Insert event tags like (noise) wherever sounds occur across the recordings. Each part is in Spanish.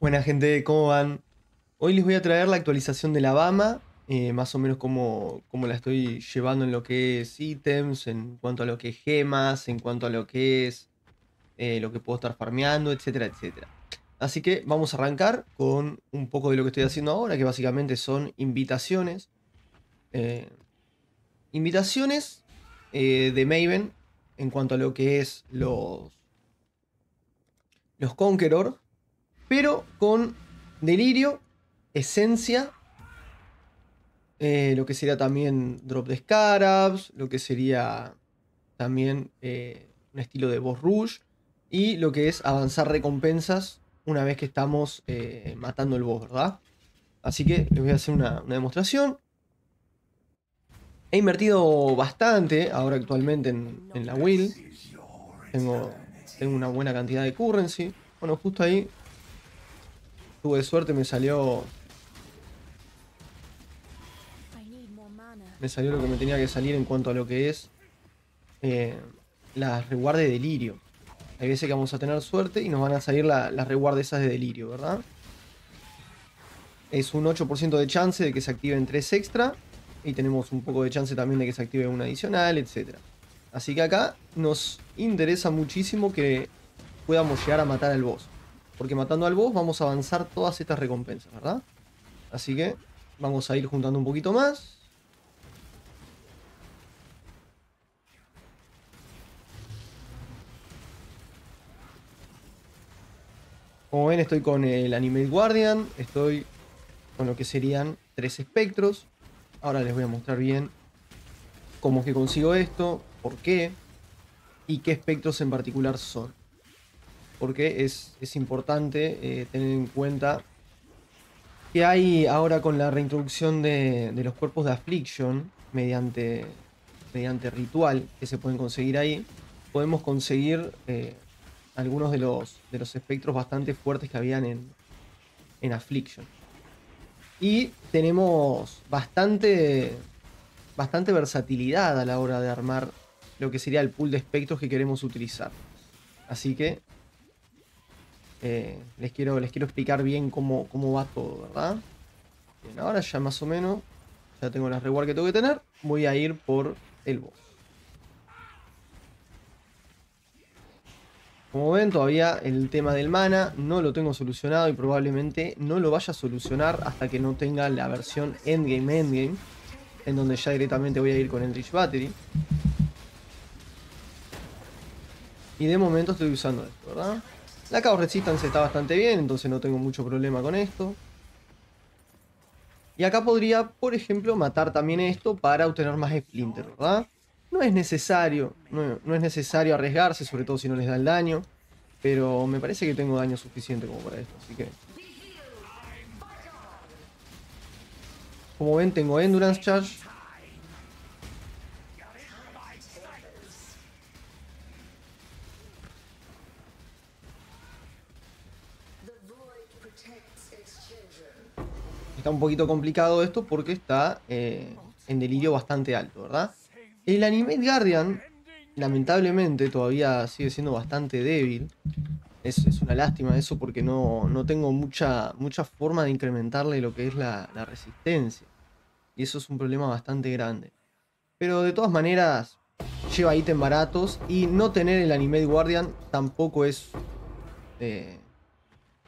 Buena gente, ¿cómo van? Hoy les voy a traer la actualización de la Bama, eh, más o menos cómo, la estoy llevando en lo que es ítems, en cuanto a lo que es gemas, en cuanto a lo que es eh, lo que puedo estar farmeando, etcétera, etcétera. Así que vamos a arrancar con un poco de lo que estoy haciendo ahora, que básicamente son invitaciones. Eh, invitaciones de Maven en cuanto a lo que es los, los Conqueror, pero con delirio, esencia, eh, lo que sería también drop de scarabs, lo que sería también eh, un estilo de boss rush y lo que es avanzar recompensas una vez que estamos eh, matando el boss, ¿verdad? Así que les voy a hacer una, demostración. He invertido bastante ahora actualmente en, la will. Tengo, tengo una buena cantidad de currency. Bueno, justo ahí de suerte, me salió... Me salió lo que me tenía que salir en cuanto a lo que es eh, las reguardes de delirio. Hay veces que vamos a tener suerte y nos van a salir las reward esas de delirio, ¿verdad? Es un 8% de chance de que se activen 3 extra. Y tenemos un poco de chance también de que se active una adicional, Etcétera Así que acá nos interesa muchísimo que podamos llegar a matar al boss. Porque matando al boss vamos a avanzar todas estas recompensas, ¿verdad? Así que vamos a ir juntando un poquito más. Como ven estoy con el Animate Guardian, estoy con lo que serían tres espectros. Ahora les voy a mostrar bien cómo es que consigo esto, por qué y qué espectros en particular son porque es, importante eh, tener en cuenta que hay ahora con la reintroducción de, los cuerpos de Affliction mediante, mediante ritual que se pueden conseguir ahí, podemos conseguir eh, algunos de los, de los espectros bastante fuertes que habían en, en Affliction. Y tenemos bastante, bastante versatilidad a la hora de armar lo que sería el pool de espectros que queremos utilizar. Así que eh, les, quiero, les quiero explicar bien cómo, cómo va todo, ¿verdad? ahora ya más o menos, ya tengo las reward que tengo que tener. Voy a ir por el boss. Como ven, todavía el tema del mana no lo tengo solucionado y probablemente no lo vaya a solucionar hasta que no tenga la versión endgame endgame, en donde ya directamente voy a ir con el Rich Battery. Y de momento estoy usando esto, ¿verdad? La Chaos Resistance está bastante bien, entonces no tengo mucho problema con esto. Y acá podría, por ejemplo, matar también esto para obtener más Splinter, ¿verdad? No es necesario, no, no es necesario arriesgarse, sobre todo si no les da el daño. Pero me parece que tengo daño suficiente como para esto, así que... Como ven, tengo Endurance Charge. un poquito complicado esto porque está eh, en delirio bastante alto, ¿verdad? El Animate Guardian, lamentablemente, todavía sigue siendo bastante débil. Es, una lástima eso porque no, tengo mucha, mucha forma de incrementarle lo que es la, resistencia. Y eso es un problema bastante grande. Pero de todas maneras, lleva ítems baratos y no tener el Animate Guardian tampoco es... Eh,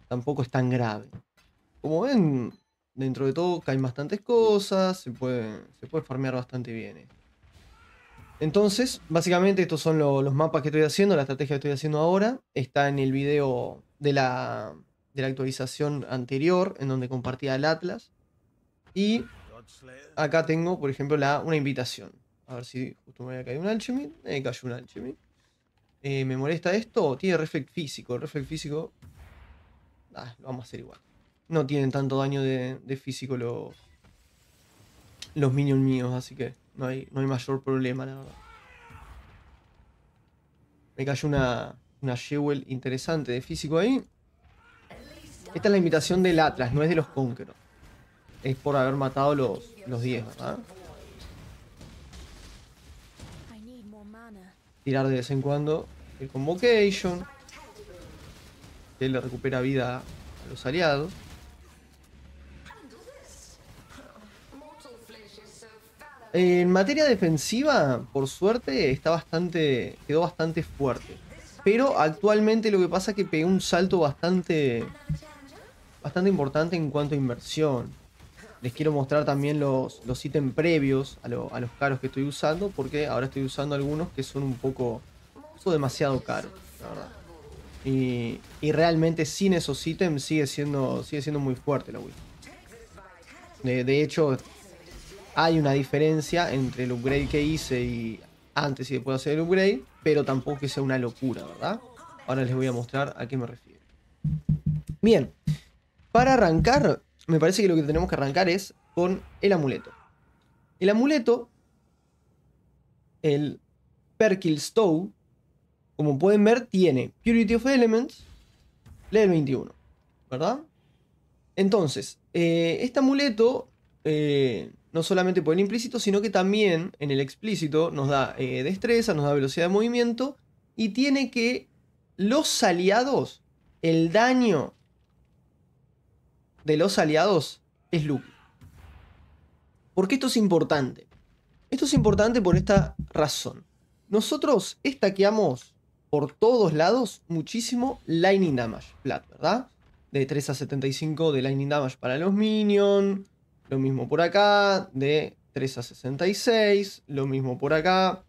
tampoco es tan grave. Como ven, dentro de todo caen bastantes cosas, se puede, se puede farmear bastante bien. Eh. Entonces, básicamente estos son los mapas que estoy haciendo, la estrategia que estoy haciendo ahora. Está en el video de la, de la actualización anterior, en donde compartía el Atlas. Y acá tengo, por ejemplo, la, una invitación. A ver si justo me había caído un alchemy. Me eh, cayó un alchemy. Eh, ¿Me molesta esto? Tiene reflect físico. El físico... Ah, lo vamos a hacer igual no tienen tanto daño de, físico los, los minions míos, así que no hay, no hay mayor problema, la verdad. Me cayó una, una Jewel interesante de físico ahí. Esta es la imitación del Atlas, no es de los Conqueror. Es por haber matado los, los 10, ¿verdad? Tirar de vez en cuando el Convocation. Él le recupera vida a los aliados. en materia defensiva, por suerte, está bastante, quedó bastante fuerte. Pero actualmente lo que pasa es que pegó un salto bastante, bastante importante en cuanto a inversión. Les quiero mostrar también los, los ítems previos a, los caros que estoy usando, porque ahora estoy usando algunos que son un poco, son demasiado caros, Y, realmente sin esos ítems sigue siendo, sigue siendo muy fuerte la Wii. de hecho, hay una diferencia entre el upgrade que hice y antes y después de hacer el upgrade, pero tampoco que sea una locura, ¿verdad? Ahora les voy a mostrar a qué me refiero. Bien, para arrancar, me parece que lo que tenemos que arrancar es con el amuleto. El amuleto, el Perkill Stow, como pueden ver, tiene Purity of Elements, level 21, ¿verdad? Entonces, eh, este amuleto eh, no solamente por el implícito, sino que también en el explícito nos da eh, destreza, nos da velocidad de movimiento y tiene que los aliados, el daño de los aliados es ¿Por Porque esto es importante. Esto es importante por esta razón. Nosotros estaqueamos por todos lados muchísimo Lightning Damage ¿verdad? De 3 a 75 de Lightning Damage para los Minions lo mismo por acá, de 3 a 66, lo mismo por acá,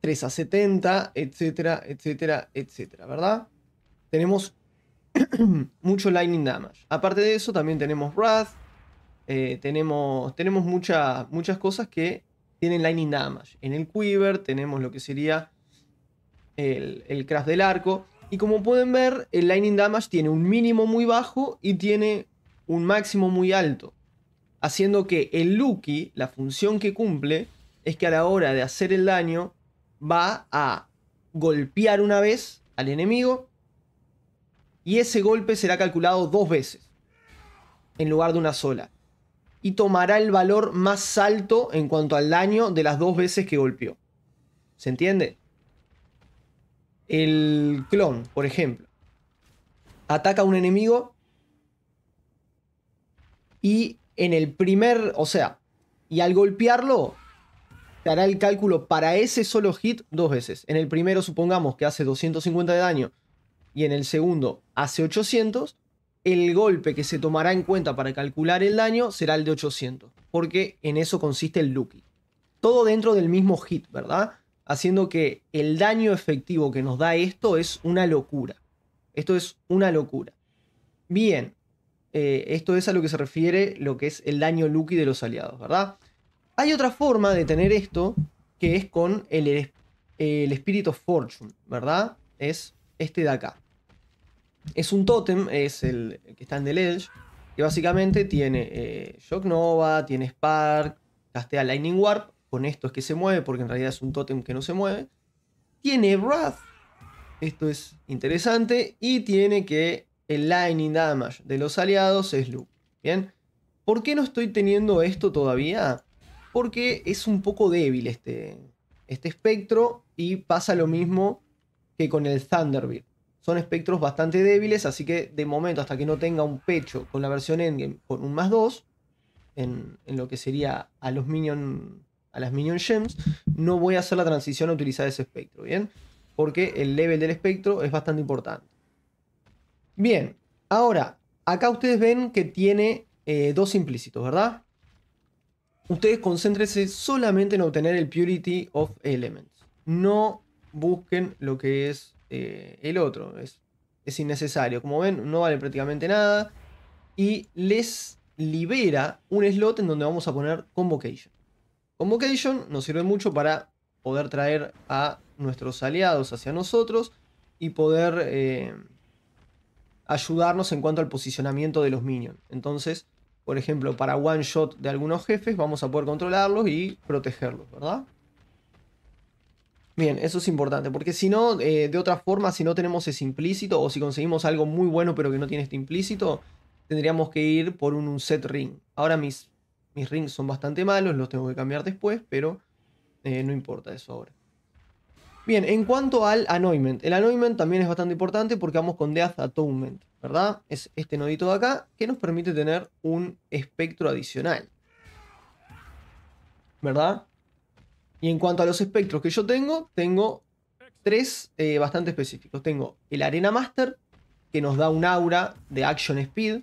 3 a 70, etcétera, etcétera, etcétera, ¿verdad? Tenemos (clears throat) mucho lightning damage. Aparte de eso, también tenemos Wrath, eh, tenemos, tenemos muchas cosas que tienen lightning damage. En el quiver tenemos lo que sería el, el craft del arco. Y como pueden ver, el lightning damage tiene un mínimo muy bajo y tiene un máximo muy alto, haciendo que el Lucky, la función que cumple, es que a la hora de hacer el daño va a golpear una vez al enemigo y ese golpe será calculado dos veces en lugar de una sola y tomará el valor más alto en cuanto al daño de las dos veces que golpeó. ¿Se entiende? El clon, por ejemplo, ataca a un enemigo y en el primer, o sea, y al golpearlo, te hará el cálculo para ese solo hit dos veces. En el primero supongamos que hace 250 de daño y en el segundo hace 800. El golpe que se tomará en cuenta para calcular el daño será el de 800, porque en eso consiste el Lucky. Todo dentro del mismo hit, ¿verdad? Haciendo que el daño efectivo que nos da esto es una locura. Esto es una locura. Bien, eh, esto es a lo que se refiere lo que es el daño Lucky de los aliados, ¿verdad? Hay otra forma de tener esto que es con el, el espíritu Fortune, ¿verdad? Es este de acá. Es un tótem, es el, que está en The Ledge, que básicamente tiene eh, Shock Nova, tiene Spark, castea Lightning Warp, con esto es que se mueve, porque en realidad es un tótem que no se mueve. Tiene Wrath, esto es interesante, y tiene que el lightning damage de los aliados es loop. ¿Bien? ¿Por qué no estoy teniendo esto todavía? Porque es un poco débil este, este espectro y pasa lo mismo que con el Thunderbird. Son espectros bastante débiles, así que de momento, hasta que no tenga un pecho con la versión Endgame con un más 2, en, lo que sería a los a las Minion Gems, no voy a hacer la transición a utilizar ese espectro, ¿bien? Porque el level del espectro es bastante importante. Bien, ahora, acá ustedes ven que tiene eh, dos implícitos, ¿verdad? Ustedes concéntrense solamente en obtener el Purity of Elements. No busquen lo que es eh, el otro. Es, es innecesario. Como ven, no vale prácticamente nada. Y les libera un slot en donde vamos a poner Convocation. Convocation nos sirve mucho para poder traer a nuestros aliados hacia nosotros y poder eh, ayudarnos en cuanto al posicionamiento de los minions. Entonces, por ejemplo, para one shot de algunos jefes vamos a poder controlarlos y protegerlos, ¿verdad? Bien, eso es importante, porque si no, eh, de otra forma, si no tenemos ese implícito, o si conseguimos algo muy bueno pero que no tiene este implícito, tendríamos que ir por un, set ring. Ahora mis, mis rings son bastante malos, los tengo que cambiar después, pero eh, no importa eso ahora. Bien, en cuanto al Anointment, el Anointment también es bastante importante porque vamos con Death Atonement, ¿verdad? Es este nodito de acá que nos permite tener un espectro adicional, ¿verdad? Y en cuanto a los espectros que yo tengo, tengo tres eh, bastante específicos. Tengo el Arena Master, que nos da un aura de Action Speed,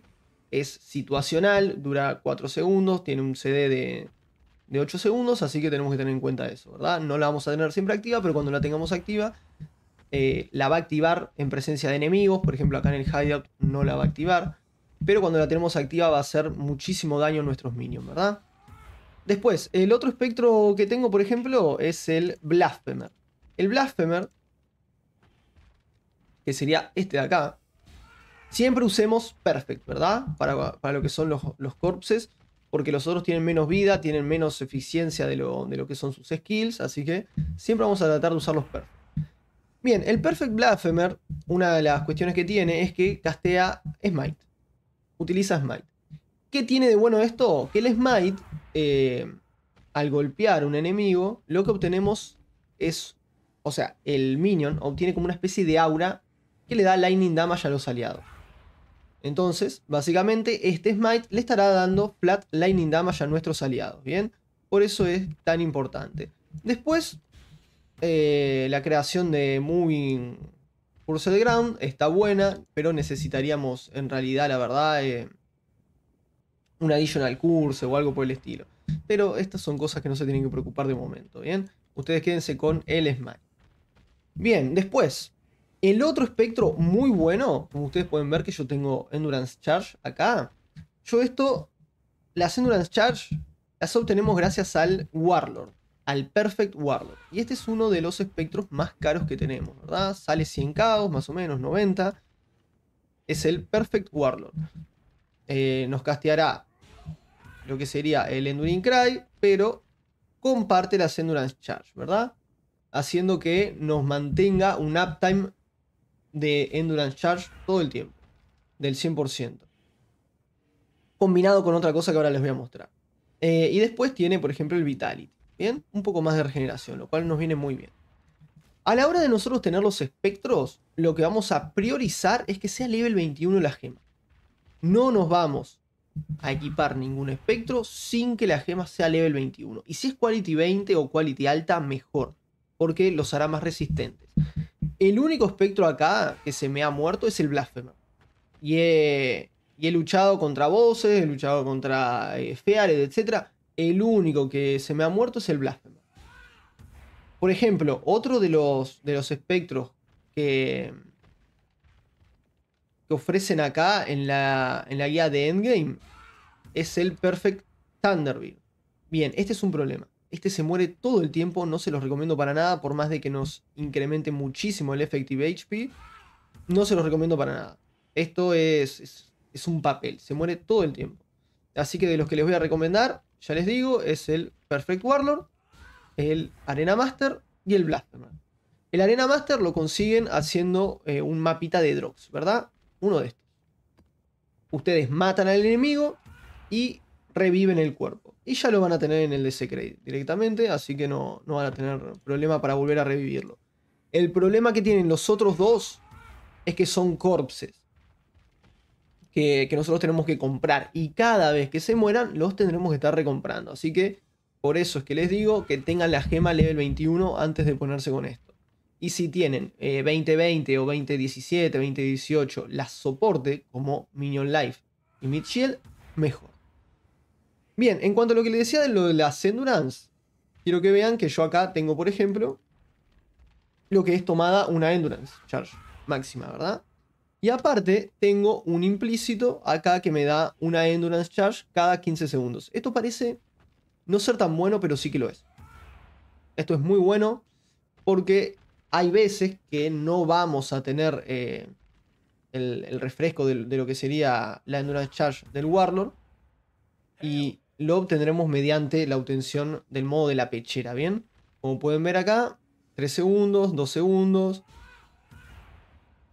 es situacional, dura 4 segundos, tiene un CD de de 8 segundos, así que tenemos que tener en cuenta eso, ¿verdad? No la vamos a tener siempre activa, pero cuando la tengamos activa, eh, la va a activar en presencia de enemigos, por ejemplo acá en el hideout no la va a activar, pero cuando la tenemos activa va a hacer muchísimo daño a nuestros minions, ¿verdad? Después, el otro espectro que tengo, por ejemplo, es el Blasphemer. El Blasphemer, que sería este de acá, siempre usemos Perfect, ¿verdad? Para, lo que son los, los corpses porque los otros tienen menos vida, tienen menos eficiencia de lo, que son sus skills, así que siempre vamos a tratar de usar los perfect. Bien, el Perfect Blasphemer, una de las cuestiones que tiene es que castea Smite. Utiliza Smite. ¿Qué tiene de bueno esto? Que el Smite, eh, al golpear un enemigo, lo que obtenemos es. O sea, el minion obtiene como una especie de aura que le da lightning damage a los aliados. Entonces, básicamente, este smite le estará dando flat lightning damage a nuestros aliados, ¿bien? Por eso es tan importante. Después, eh, la creación de Moving the Ground está buena, pero necesitaríamos, en realidad, la verdad, eh, un additional curse o algo por el estilo. Pero estas son cosas que no se tienen que preocupar de momento, ¿bien? Ustedes quédense con el smite. Bien, después, el otro espectro muy bueno, como ustedes pueden ver que yo tengo Endurance Charge acá. Yo esto, las Endurance Charge, las obtenemos gracias al Warlord, al Perfect Warlord. Y este es uno de los espectros más caros que tenemos, ¿verdad? Sale 100 caos, más o menos, 90. Es el Perfect Warlord. Eh, nos casteará lo que sería el Enduring Cry, pero comparte la Endurance Charge, ¿verdad? Haciendo que nos mantenga un uptime de Endurance Charge todo el tiempo, del 100%. Combinado con otra cosa que ahora les voy a mostrar. Eh, y después tiene, por ejemplo, el Vitality. ¿Bien? Un poco más de regeneración, lo cual nos viene muy bien. A la hora de nosotros tener los espectros, lo que vamos a priorizar es que sea level 21 la gema. No nos vamos a equipar ningún espectro sin que la gema sea level 21. Y si es quality 20 o quality alta, mejor, porque los hará más resistentes. El único espectro acá que se me ha muerto es el Blasphemer. Y he, luchado contra voces, he luchado contra eh, feares, Feared, etc. El único que se me ha muerto es el Blasphemer. Por ejemplo, otro de los, de los espectros que, que ofrecen acá en la, en la guía de Endgame es el Perfect Thunderbird. Bien, este es un problema. Este se muere todo el tiempo, no se los recomiendo para nada, por más de que nos incremente muchísimo el Effective HP, no se los recomiendo para nada. Esto es, un papel, se muere todo el tiempo. Así que de los que les voy a recomendar, ya les digo, es el Perfect Warlord, el Arena Master y el Blasterman. El Arena Master lo consiguen haciendo eh, un mapita de drops, ¿verdad? Uno de estos. Ustedes matan al enemigo y reviven el cuerpo. Y ya lo van a tener en el de Crate directamente, así que no, no van a tener problema para volver a revivirlo. El problema que tienen los otros dos es que son corpses. Que, nosotros tenemos que comprar. Y cada vez que se mueran, los tendremos que estar recomprando. Así que por eso es que les digo que tengan la gema level 21 antes de ponerse con esto. Y si tienen 2020 eh, o 2017, 2018, las soporte como Minion Life y Mid mejor. Bien, en cuanto a lo que le decía de lo de las endurance, quiero que vean que yo acá tengo, por ejemplo, lo que es tomada una endurance charge máxima, ¿verdad? Y aparte tengo un implícito acá que me da una endurance charge cada 15 segundos. Esto parece no ser tan bueno, pero sí que lo es. Esto es muy bueno porque hay veces que no vamos a tener eh, el, refresco de lo que sería la endurance charge del Warlord y lo obtendremos mediante la obtención del modo de la pechera, ¿bien? Como pueden ver acá, 3 segundos, 2 segundos.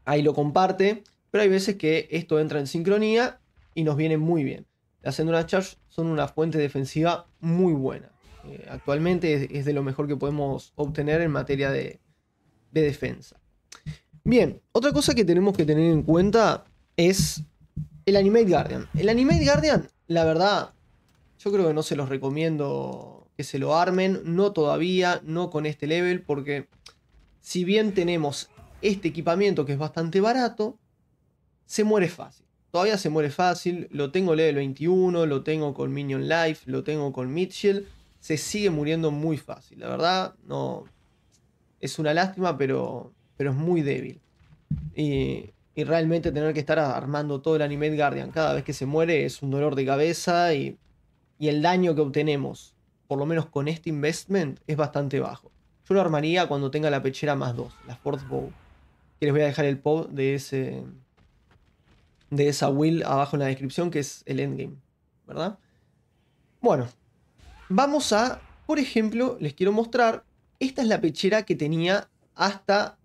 Ahí lo comparte, pero hay veces que esto entra en sincronía y nos viene muy bien. Las Endurance Charge son una fuente defensiva muy buena. Eh, actualmente es, de lo mejor que podemos obtener en materia de, de defensa. Bien, otra cosa que tenemos que tener en cuenta es el Animate Guardian. El Animate Guardian, la verdad, yo creo que no se los recomiendo que se lo armen, no todavía, no con este level, porque si bien tenemos este equipamiento que es bastante barato, se muere fácil. Todavía se muere fácil, lo tengo level 21, lo tengo con Minion Life, lo tengo con Mitchell, se sigue muriendo muy fácil, la verdad, no... Es una lástima, pero, pero es muy débil. Y, y realmente tener que estar armando todo el Animate Guardian cada vez que se muere es un dolor de cabeza y y el daño que obtenemos, por lo menos con este investment, es bastante bajo. Yo lo armaría cuando tenga la pechera más 2, la fourth Bow. Que les voy a dejar el pod de ese. De esa will abajo en la descripción, que es el endgame. ¿Verdad? Bueno. Vamos a. Por ejemplo, les quiero mostrar. Esta es la pechera que tenía hasta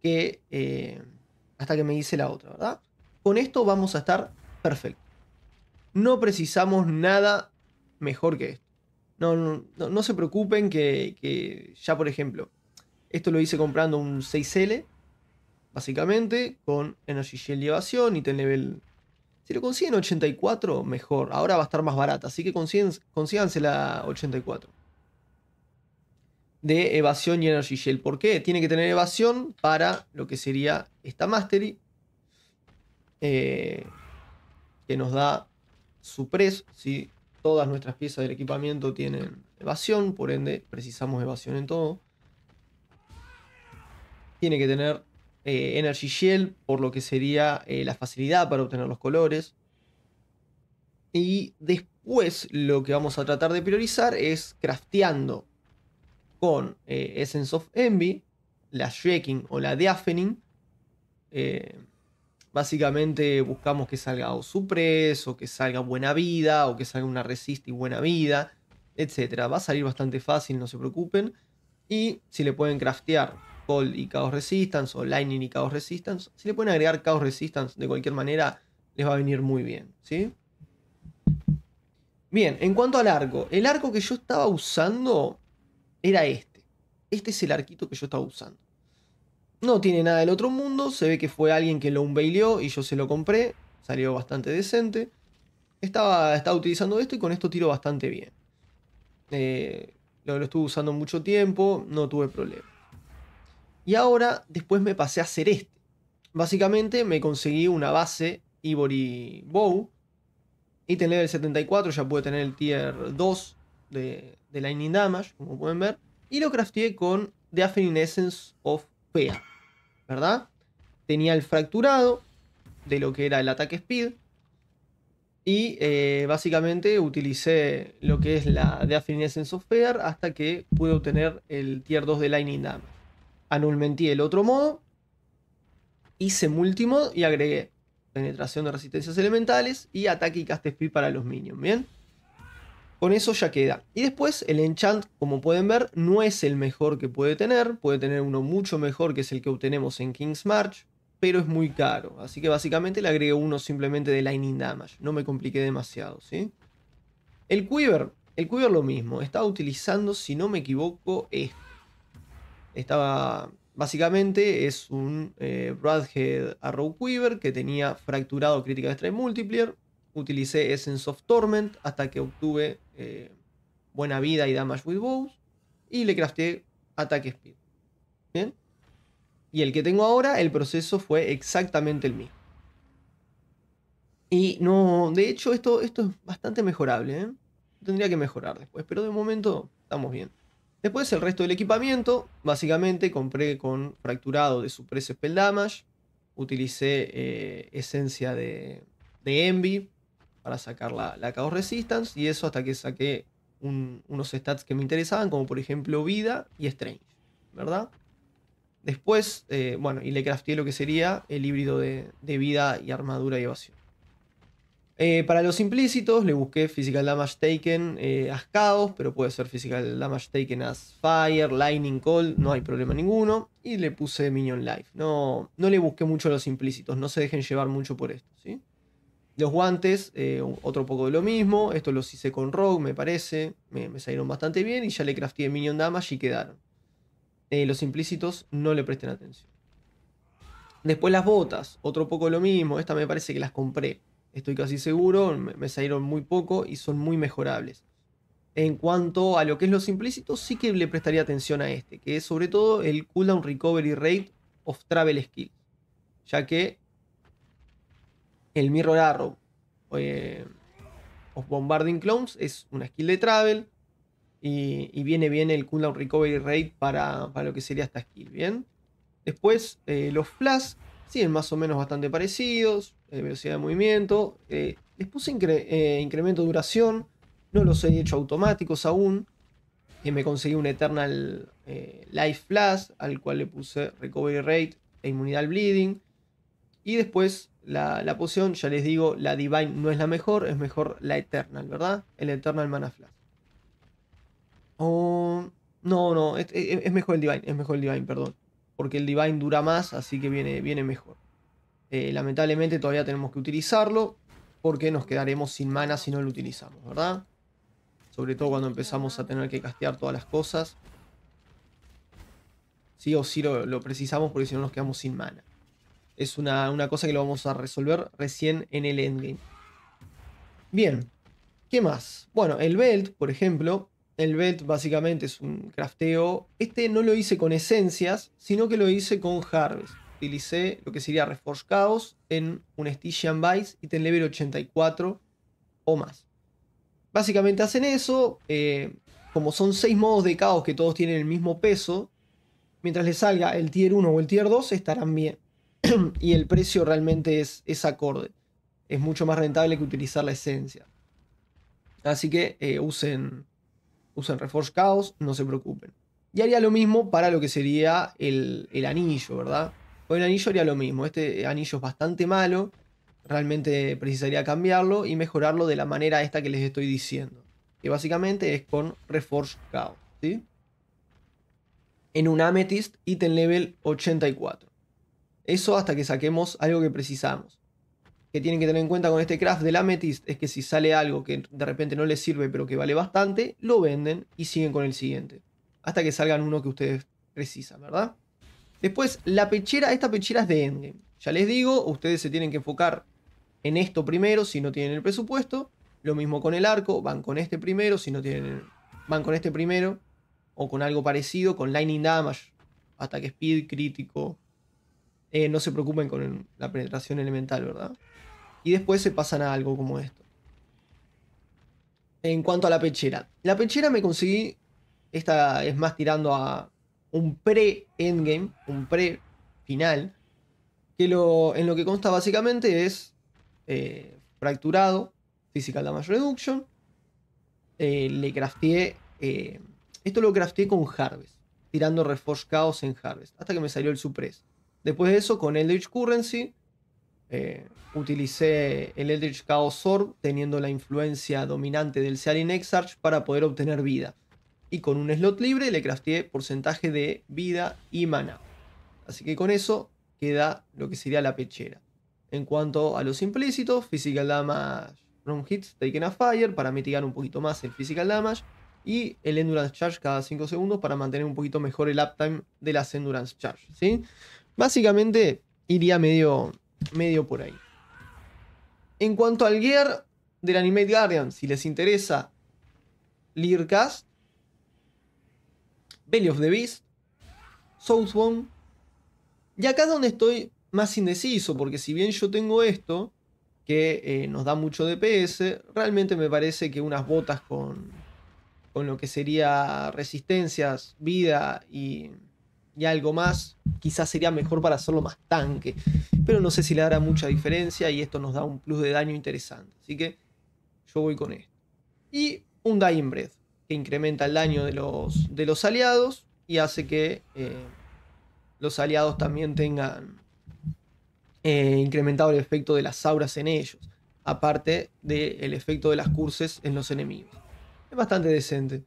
que. Eh, hasta que me hice la otra, ¿verdad? Con esto vamos a estar perfecto. No precisamos nada mejor que esto. No, se preocupen que, ya, por ejemplo, esto lo hice comprando un 6L, básicamente, con Energy Shell Evasión. y ten level. Si lo consiguen 84, mejor. Ahora va a estar más barata, así que consíganse la 84. De evasión y Energy Shell. ¿Por qué? Tiene que tener evasión para lo que sería esta Mastery. Eh, que nos da su precio. ¿sí? todas nuestras piezas del equipamiento tienen evasión, por ende precisamos evasión en todo. Tiene que tener eh, Energy Shell, por lo que sería eh, la facilidad para obtener los colores. Y después lo que vamos a tratar de priorizar es crafteando con eh, Essence of Envy, la Shaking o la Deafening. Eh, Básicamente buscamos que salga o Supres, o que salga Buena Vida, o que salga una Resist y Buena Vida, etc. Va a salir bastante fácil, no se preocupen. Y si le pueden craftear Cold y Chaos Resistance, o Lightning y Chaos Resistance, si le pueden agregar Chaos Resistance de cualquier manera, les va a venir muy bien, ¿sí? Bien, en cuanto al arco, el arco que yo estaba usando era este. Este es el arquito que yo estaba usando. No tiene nada del otro mundo, se ve que fue alguien que lo unbaileó y yo se lo compré, salió bastante decente. Estaba, estaba utilizando esto y con esto tiro bastante bien. Eh, lo, estuve usando mucho tiempo, no tuve problema. Y ahora después me pasé a hacer este. Básicamente me conseguí una base Ivory Bow. Y tener el 74, ya pude tener el tier 2 de, Lightning Damage, como pueden ver. Y lo crafteé con The Affinity Essence of Pea. ¿verdad? Tenía el fracturado de lo que era el ataque speed. Y eh, básicamente utilicé lo que es la de afinidad en software hasta que pude obtener el tier 2 de Lightning Damage. Anulmentí el otro modo, hice multimod y agregué penetración de resistencias elementales y ataque y cast speed para los minions, ¿bien? Con eso ya queda. Y después el enchant, como pueden ver, no es el mejor que puede tener. Puede tener uno mucho mejor que es el que obtenemos en King's March. Pero es muy caro. Así que básicamente le agrego uno simplemente de Lightning Damage. No me compliqué demasiado, ¿sí? El Quiver. El Quiver lo mismo. Estaba utilizando, si no me equivoco, esto. Estaba... Básicamente es un eh, Bradhead Arrow Quiver que tenía fracturado crítica de Strike Multiplier utilicé Essence of Torment hasta que obtuve eh, Buena Vida y Damage with Bows. Y le crafté Ataque Speed. ¿Bien? Y el que tengo ahora, el proceso fue exactamente el mismo. Y no, de hecho esto, esto es bastante mejorable. ¿eh? Tendría que mejorar después, pero de momento estamos bien. Después el resto del equipamiento, básicamente compré con fracturado de Suppress Spell Damage. Utilicé eh, esencia de, de Envy para sacar la, Chaos Resistance y eso hasta que saqué unos stats que me interesaban, como por ejemplo vida y Strange, ¿verdad? Después, eh, bueno, y le crafteé lo que sería el híbrido de, vida y armadura y evasión. Eh, para los implícitos le busqué Physical Damage Taken eh, as Chaos, pero puede ser Physical Damage Taken as Fire, Lightning Cold, no hay problema ninguno. Y le puse Minion Life. No, no le busqué mucho a los implícitos, no se dejen llevar mucho por esto, ¿sí? Los guantes, eh, otro poco de lo mismo. Estos los hice con Rogue, me parece. Me, salieron bastante bien y ya le crafté Minion Damage y quedaron. Eh, los implícitos no le presten atención. Después las botas, otro poco de lo mismo. Esta me parece que las compré. Estoy casi seguro, me, salieron muy poco y son muy mejorables. En cuanto a lo que es los implícitos, sí que le prestaría atención a este, que es sobre todo el cooldown recovery rate of travel skill, ya que el Mirror Arrow eh, of Bombarding Clones es una skill de Travel. Y, viene bien el cooldown recovery rate para, para, lo que sería esta skill, ¿bien? Después, eh, los flash siguen más o menos bastante parecidos. Eh, velocidad de movimiento. Eh, les puse incremento de duración. No los he hecho automáticos aún. me conseguí un Eternal Life Flash, al cual le puse Recovery Rate e inmunidad al bleeding. Y después la, poción, ya les digo, la Divine no es la mejor, es mejor la Eternal, ¿verdad? El Eternal Mana Flash. Oh, no, no, es, mejor el Divine, es mejor el Divine, perdón. Porque el Divine dura más, así que viene, viene mejor. Eh, lamentablemente todavía tenemos que utilizarlo, porque nos quedaremos sin mana si no lo utilizamos, ¿verdad? Sobre todo cuando empezamos a tener que castear todas las cosas. Sí o sí lo, lo precisamos porque si no nos quedamos sin mana es una, cosa que lo vamos a resolver recién en el endgame. Bien, ¿qué más? Bueno, el belt, por ejemplo, el belt básicamente es un crafteo. Este no lo hice con esencias, sino que lo hice con harvest. Utilicé lo que sería Reforge Chaos en un Stygian Vice y ten level 84 o más. Básicamente hacen eso. Eh, como son 6 modos de caos que todos tienen el mismo peso, mientras les salga el tier 1 o el tier 2 estarán bien. (clears throat) y el precio realmente es, acorde. Es mucho más rentable que utilizar la esencia. Así que eh, usen, usen Reforge Chaos, no se preocupen. Y haría lo mismo para lo que sería el, anillo, ¿verdad? Con el anillo haría lo mismo. Este anillo es bastante malo. Realmente precisaría cambiarlo y mejorarlo de la manera esta que les estoy diciendo. Que básicamente es con Reforge Chaos, ¿sí? En un Amethyst, ítem level 84. Eso hasta que saquemos algo que precisamos. Que tienen que tener en cuenta con este craft la Amethyst es que si sale algo que de repente no les sirve pero que vale bastante, lo venden y siguen con el siguiente. Hasta que salgan uno que ustedes precisan, ¿verdad? Después, la pechera, esta pechera es de Endgame. Ya les digo, ustedes se tienen que enfocar en esto primero si no tienen el presupuesto. Lo mismo con el arco, van con este primero si no tienen... Van con este primero o con algo parecido, con Lightning Damage, hasta que speed, crítico, eh, no se preocupen con la penetración elemental, ¿verdad? Y después se pasan a algo como esto. En cuanto a la pechera. La pechera me conseguí, esta es más tirando a un pre-endgame, un pre-final, que lo, en lo que consta básicamente es eh, fracturado, physical damage reduction, eh, le crafteé, esto lo crafteé con Harvest, tirando Reforge Chaos en Harvest, hasta que me salió el Suppress. Después de eso, con Eldritch Currency, eh, utilicé el Eldritch Chaos Orb, teniendo la influencia dominante del Searing Exarch para poder obtener vida. Y con un slot libre le crafteé porcentaje de vida y mana. Así que con eso queda lo que sería la pechera. En cuanto a los implícitos, Physical Damage from Hits Taken a Fire para mitigar un poquito más el Physical Damage y el Endurance Charge cada 5 segundos para mantener un poquito mejor el uptime de las Endurance Charge. ¿sí? Básicamente iría medio, medio por ahí. En cuanto al gear del Animate Guardian, si les interesa Lyrcast, Belly of the Beast, Southbone. Y acá es donde estoy más indeciso, porque si bien yo tengo esto, que eh, nos da mucho DPS, realmente me parece que unas botas con, con lo que sería resistencias, vida y y algo más, quizás sería mejor para hacerlo más tanque. Pero no sé si le hará mucha diferencia y esto nos da un plus de daño interesante. Así que yo voy con esto. Y un Dying Breath, que incrementa el daño de los, de los aliados y hace que eh, los aliados también tengan eh, incrementado el efecto de las auras en ellos. Aparte del efecto de las curses en los enemigos. Es bastante decente.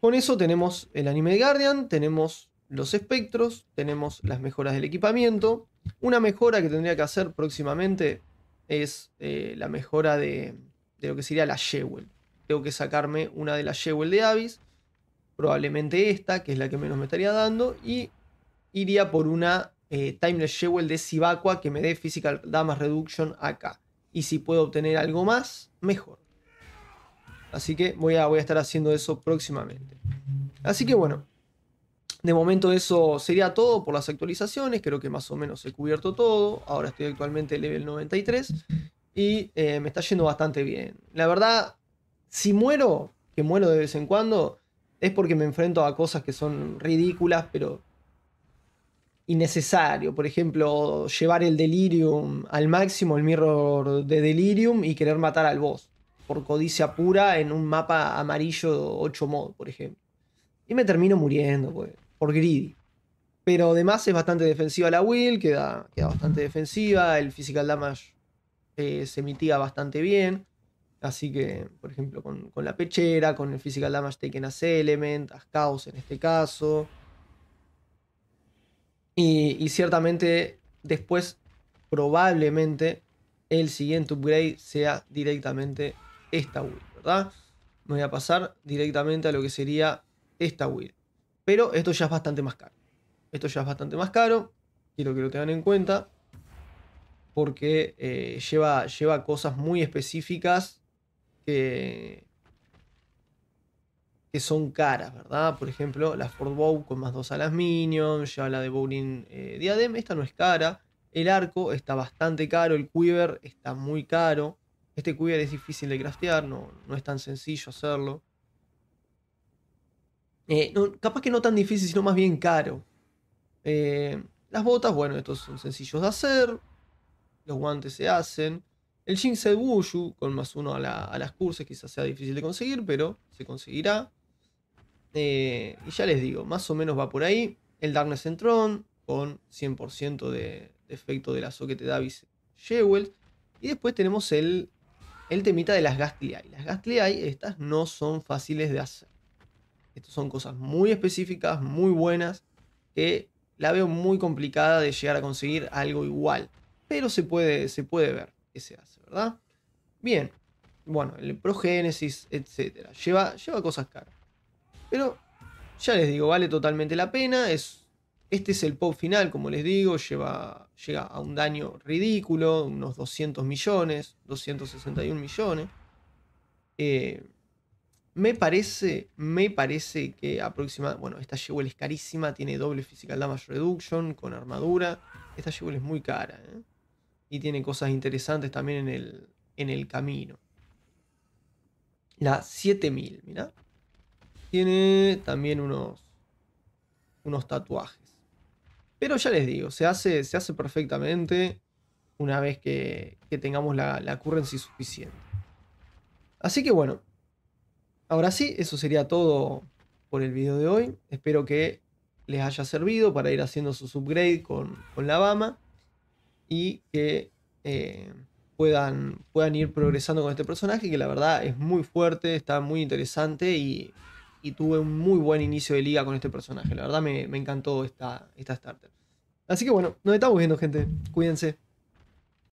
Con eso tenemos el anime Guardian, tenemos los espectros, tenemos las mejoras del equipamiento. Una mejora que tendría que hacer próximamente es eh, la mejora de, lo que sería la Jewel. Tengo que sacarme una de las Jewel de Avis, probablemente esta, que es la que menos me estaría dando, y iría por una eh, Timeless Jewel de Sibacua que me dé Physical Damage Reduction acá. Y si puedo obtener algo más, mejor. Así que voy a, voy a estar haciendo eso próximamente. Así que bueno, de momento eso sería todo por las actualizaciones, creo que más o menos he cubierto todo, ahora estoy actualmente level 93 y eh, me está yendo bastante bien. La verdad, si muero, que muero de vez en cuando, es porque me enfrento a cosas que son ridículas, pero innecesario. Por ejemplo, llevar el delirium al máximo, el mirror de delirium, y querer matar al boss. Por codicia pura en un mapa amarillo 8 mod, por ejemplo. Y me termino muriendo, pues por greedy. Pero además es bastante defensiva la Will, queda, queda bastante defensiva, el physical damage eh, se mitiga bastante bien. Así que, por ejemplo, con, la pechera, con el physical damage taken as element, as Caos en este caso. Y, ciertamente después, probablemente, el siguiente upgrade sea directamente esta Will, ¿verdad? voy a pasar directamente a lo que sería esta Will. Pero esto ya es bastante más caro. Esto ya es bastante más caro. Quiero que lo tengan en cuenta. Porque eh, lleva, lleva cosas muy específicas que, que son caras, ¿verdad? Por ejemplo, la Ford Bow con más dos alas Minion, ya la de Bowling Diadem, eh, esta no es cara. El arco está bastante caro, el quiver está muy caro. Este quiver es difícil de craftear, no, no es tan sencillo hacerlo. Eh, capaz que no tan difícil, sino más bien caro. Eh, las botas, bueno, estos son sencillos de hacer. Los guantes se hacen. El Jinsei Wushu, con más uno a, las curses, quizás sea difícil de conseguir, pero se conseguirá. Eh, y ya les digo, más o menos va por ahí. El Darkness Entron, con 100% de, efecto de lazo que te da Shewell Y después tenemos el, el temita de las Ghastly Eye. Las Ghastly Eye, estas no son fáciles de hacer. Estas son cosas muy específicas, muy buenas, que la veo muy complicada de llegar a conseguir algo igual. Pero se puede, se puede ver que se hace, ¿verdad? Bien, bueno, el progénesis, etc. Lleva, lleva cosas caras. Pero ya les digo, vale totalmente la pena. Es, este es el pop final, como les digo. Lleva, llega a un daño ridículo, unos 200 millones, 261 millones. Eh, me parece, me parece que aproximadamente. Bueno, esta Jewel es carísima, tiene doble Physical Damage Reduction con armadura. Esta Jewel es muy cara, ¿eh? Y tiene cosas interesantes también en el, en el camino. La 7000, mira Tiene también unos, unos tatuajes. Pero ya les digo, se hace, se hace perfectamente una vez que, tengamos la, la currency suficiente. Así que bueno, Ahora sí, eso sería todo por el video de hoy. Espero que les haya servido para ir haciendo su upgrade con, la Bama y que eh, puedan, puedan ir progresando con este personaje que la verdad es muy fuerte, está muy interesante y, tuve un muy buen inicio de liga con este personaje. La verdad me, me encantó esta, esta starter. Así que bueno, nos estamos viendo gente, cuídense.